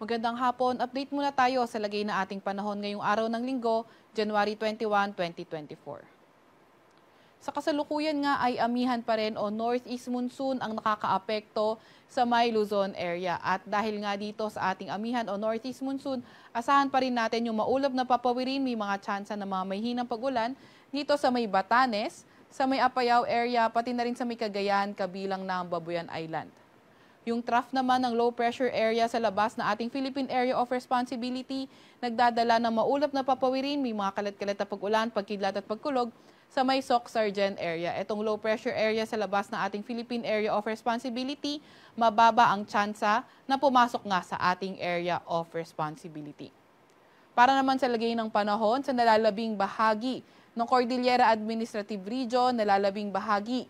Magandang hapon. Update muna tayo sa lagay na ating panahon ngayong araw ng linggo, January 21, 2024. Sa kasalukuyan nga ay amihan pa rin o northeast monsoon ang nakakaapekto sa May Luzon area. At dahil nga dito sa ating amihan o northeast monsoon, asahan pa rin natin yung maulap na papawirin. May mga tsansa na mga may hinang pagulan dito sa may Batanes, sa may Apayao area, pati na rin sa may Cagayan, kabilang na ang Babuyan Island. Yung trough naman ng low pressure area sa labas na ating Philippine Area of Responsibility, nagdadala ng maulap na papawirin, may mga kalat-kalat na pag-ulan, pagkidlat at pagkulog sa may SOC Sargent area. Itong low pressure area sa labas na ating Philippine Area of Responsibility, mababa ang tsansa na pumasok nga sa ating Area of Responsibility. Para naman sa lagay ng panahon, sa nalalabing bahagi ng Cordillera Administrative Region, nalalabing bahagi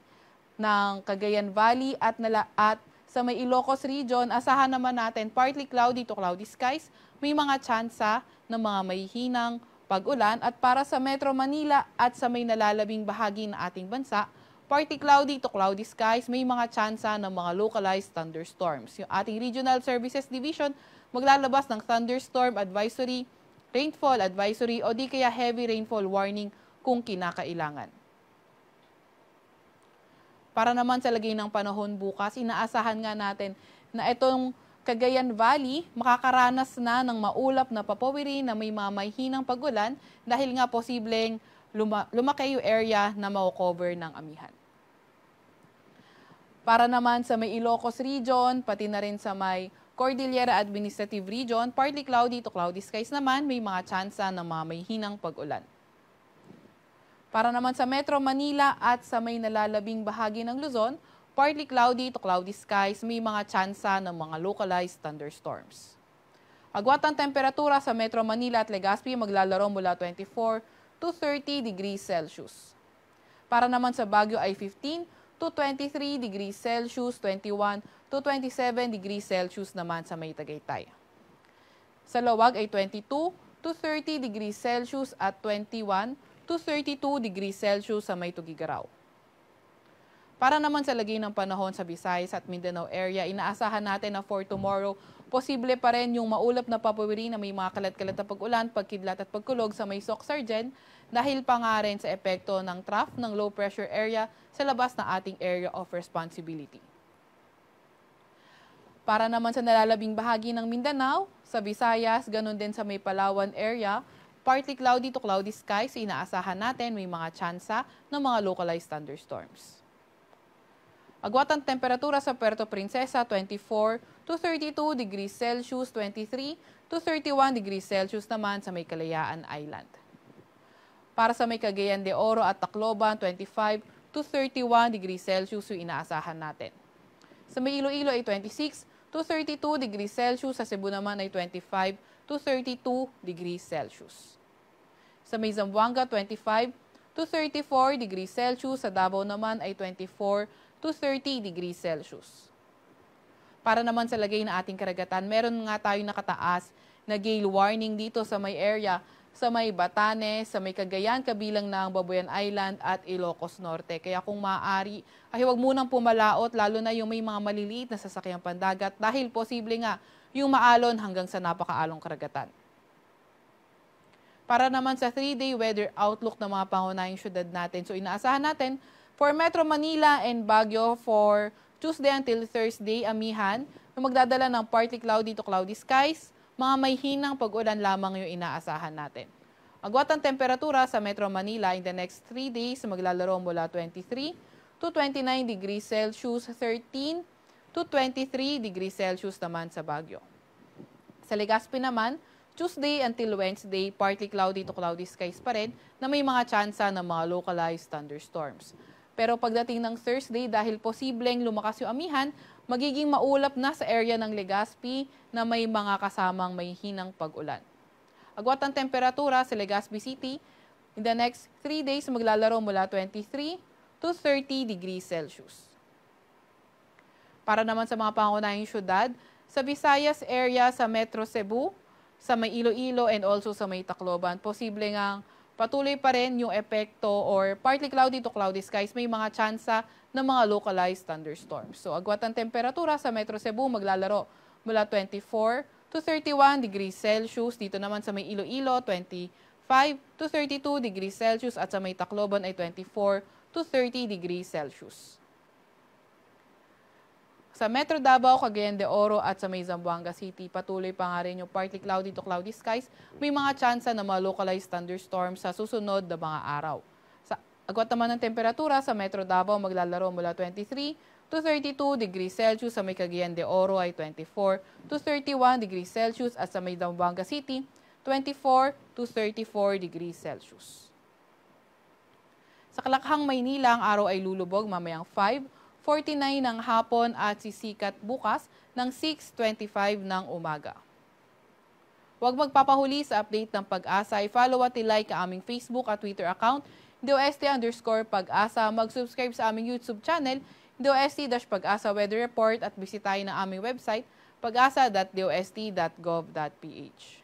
ng Cagayan Valley at, nala- at sa may Ilocos region, asahan naman natin partly cloudy to cloudy skies. May mga tsansa ng mga mahihinang pag-ulan at para sa Metro Manila at sa may nalalabing bahagi ng ating bansa, partly cloudy to cloudy skies, may mga tsansa ng mga localized thunderstorms. Yung ating Regional Services Division maglalabas ng thunderstorm advisory, rainfall advisory o di kaya heavy rainfall warning kung kinakailangan. Para naman sa lagay ng panahon bukas, inaasahan nga natin na itong Cagayan Valley makakaranas na ng maulap na papawiri na may mamayhinang pagulan dahil nga posibleng luma- lumaki yung area na makocover ng amihan. Para naman sa may Ilocos Region, pati na rin sa may Cordillera Administrative Region, partly cloudy to cloudy skies naman, may mga tsansa na mga may hinang pag-ulan. Para naman sa Metro Manila at sa may nalalabing bahagi ng Luzon, partly cloudy to cloudy skies, may mga tsansa ng mga localized thunderstorms. Agwat ang temperatura sa Metro Manila at Legazpi maglalaro mula 24 to 30 degrees Celsius. Para naman sa Baguio ay 15 to 23 degrees Celsius, 21 to 27 degrees Celsius naman sa may Tagaytay. Sa Lawag ay 22 to 30 degrees Celsius at 21 to 32 degrees Celsius sa may Tugigaraw. Para naman sa lagay ng panahon sa Visayas at Mindanao area, inaasahan natin na for tomorrow, posible pa rin yung maulap na papawiri na may mga kalat-kalat na pag-ulan, pagkidlat at pagkulog sa may Sok dahil pa nga rin sa epekto ng trough ng low pressure area sa labas ng ating area of responsibility. Para naman sa nalalabing bahagi ng Mindanao, sa Visayas, ganun din sa may Palawan area, Partly cloudy to cloudy skies, so inaasahan natin may mga tsansa ng mga localized thunderstorms. Agwat ang temperatura sa Puerto Princesa, 24 to 32 degrees Celsius, 23 to 31 degrees Celsius naman sa Maykalayaan Island. Para sa Maykagayan de Oro at Tacloban, 25 to 31 degrees Celsius yung inaasahan natin. Sa may Iloilo ay 26 to 32 degrees Celsius, sa Cebu naman ay 25 to 32 degrees Celsius. Sa may 25 to 34 degrees Celsius. Sa Davao naman ay 24 to 30 degrees Celsius. Para naman sa lagay na ating karagatan, meron nga tayo nakataas na gale warning dito sa may area sa may Batanes, sa may Cagayan, kabilang na ang Babuyan Island at Ilocos Norte. Kaya kung maaari, ay huwag munang pumalaot, lalo na yung may mga maliliit na sasakyang pandagat dahil posible nga yung maalon hanggang sa napakaalong karagatan. Para naman sa 3-day weather outlook ng mga pangunahing syudad natin. So inaasahan natin for Metro Manila and Baguio for Tuesday until Thursday, amihan, na magdadala ng partly cloudy to cloudy skies, mga may hinang pag-ulan lamang yung inaasahan natin. Agwat ang temperatura sa Metro Manila in the next 3 days maglalaro mula 23 to 29 degrees Celsius, 13 to 23 degrees Celsius naman sa Baguio. Sa Legazpi naman, Tuesday until Wednesday, partly cloudy to cloudy skies pa rin na may mga tsansa ng mga localized thunderstorms. Pero pagdating ng Thursday, dahil posibleng lumakas yung amihan, magiging maulap na sa area ng Legazpi na may mga kasamang may hinang pag-ulan. Agwat ang temperatura sa Legazpi City, in the next 3 days maglalaro mula 23 to 30 degrees Celsius. Para naman sa mga pangunahing syudad, sa Visayas area sa Metro Cebu, sa may Iloilo and also sa may Tacloban, posible ngang patuloy pa rin yung epekto or partly cloudy to cloudy skies. May mga tsansa ng mga localized thunderstorms. So agwat ang temperatura sa Metro Cebu maglalaro mula 24 to 31 degrees Celsius. Dito naman sa may Iloilo, 25 to 32 degrees Celsius at sa may Tacloban ay 24 to 30 degrees Celsius. Sa Metro Davao, Cagayan de Oro at sa may City, patuloy pa nga rin yung partly cloudy to cloudy skies. May mga tsansa na mga localized thunderstorms sa susunod na mga araw. Sa agwat naman ng temperatura sa Metro Davao maglalaro mula 23 to 32 degrees Celsius sa may Cagayan de Oro ay 24 to 31 degrees Celsius at sa may City 24 to 34 degrees Celsius. Sa Kalakhang, Maynila, ang araw ay lulubog mamayang 5 6.49 ng hapon at sisikat bukas ng 6.25 ng umaga. Huwag magpapahuli sa update ng pag-asa. I-follow at i-like ang aming Facebook at Twitter account, DOST underscore pag-asa. Mag-subscribe sa aming YouTube channel, DOST-Pag-asa Weather Report at bisitahin ang aming website, pagasa.dost.gov.ph.